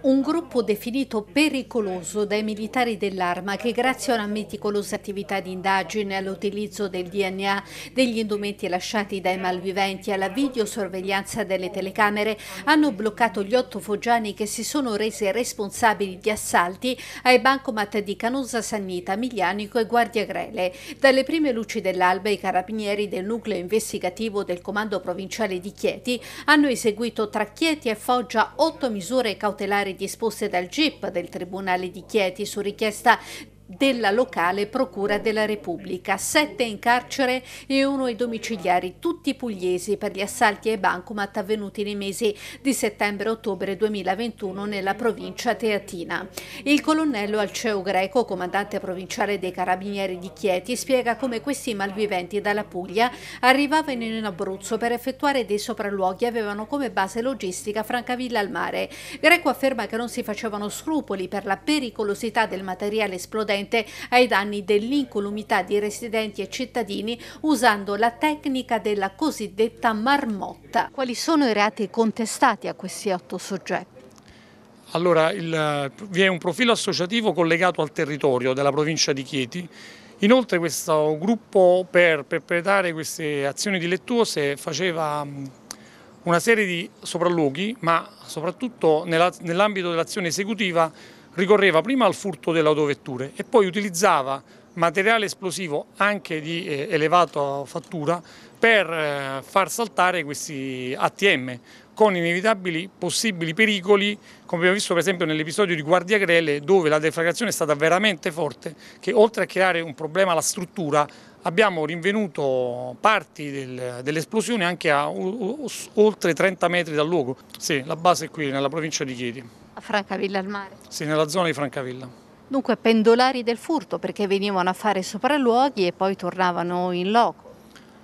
Un gruppo definito pericoloso dai militari dell'arma che grazie a una meticolosa attività di indagine all'utilizzo del DNA, degli indumenti lasciati dai malviventi e alla videosorveglianza delle telecamere hanno bloccato gli otto foggiani che si sono resi responsabili di assalti ai bancomat di Canosa Sannita, Miglianico e Guardia Grele. Dalle prime luci dell'alba i carabinieri del nucleo investigativo del comando provinciale di Chieti hanno eseguito tra Chieti e Foggia 8 milioni misure cautelari disposte dal GIP del Tribunale di Chieti su richiesta della locale Procura della Repubblica, sette in carcere e uno ai domiciliari, tutti pugliesi per gli assalti ai bancomat avvenuti nei mesi di settembre ottobre 2021 nella provincia teatina. Il colonnello Alceo Greco, comandante provinciale dei Carabinieri di Chieti, spiega come questi malviventi dalla Puglia arrivavano in Abruzzo per effettuare dei sopralluoghi e avevano come base logistica Francavilla al mare. Greco afferma che non si facevano scrupoli per la pericolosità del materiale esplodente ricorrente ai danni dell'incolumità di residenti e cittadini usando la tecnica della cosiddetta marmotta. Quali sono i reati contestati a questi otto soggetti? Allora, il, vi è un profilo associativo collegato al territorio della provincia di Chieti. Inoltre questo gruppo per perpetrare queste azioni dilettuose faceva mm, una serie di sopralluoghi, ma soprattutto nell'ambito dell'azione esecutiva ricorreva prima al furto delle autovetture e poi utilizzava materiale esplosivo anche di eh, elevata fattura per eh, far saltare questi ATM con inevitabili possibili pericoli, come abbiamo visto per esempio nell'episodio di Guardia Grele, dove la deflagrazione è stata veramente forte, che oltre a creare un problema alla struttura, abbiamo rinvenuto parti del, dell'esplosione anche a o, oltre 30 metri dal luogo. Sì, la base è qui, nella provincia di Chieti. A Francavilla al mare? Sì, nella zona di Francavilla. Dunque pendolari del furto perché venivano a fare sopralluoghi e poi tornavano in loco.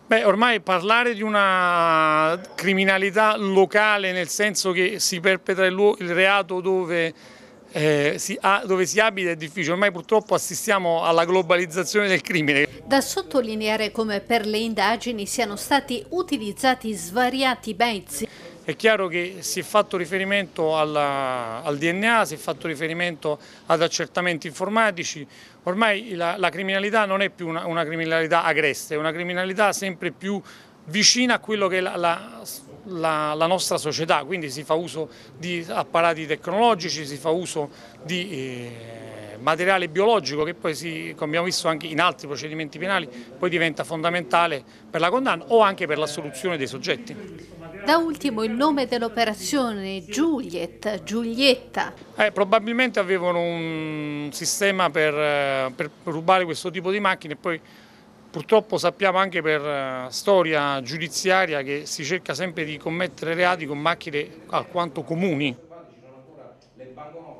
Beh, ormai parlare di una criminalità locale nel senso che si perpetra il, reato dove, eh, si ha, dove si abita è difficile, ormai purtroppo assistiamo alla globalizzazione del crimine. Da sottolineare come per le indagini siano stati utilizzati svariati mezzi è chiaro che si è fatto riferimento alla, al DNA, si è fatto riferimento ad accertamenti informatici, ormai la, la criminalità non è più una, una, criminalità agreste, è una criminalità sempre più vicina a quello che è la, la, la, la, nostra società, quindi si fa uso di apparati tecnologici, si fa uso di... Eh, materiale biologico che poi, si, come abbiamo visto anche in altri procedimenti penali, poi diventa fondamentale per la condanna o anche per l'assoluzione dei soggetti. Da ultimo il nome dell'operazione Juliet, Giulietta. Eh, probabilmente avevano un sistema per, eh, per rubare questo tipo di macchine e poi purtroppo sappiamo anche per eh, storia giudiziaria che si cerca sempre di commettere reati con macchine alquanto comuni. Le banconote